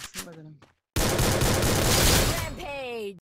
düşünmedim.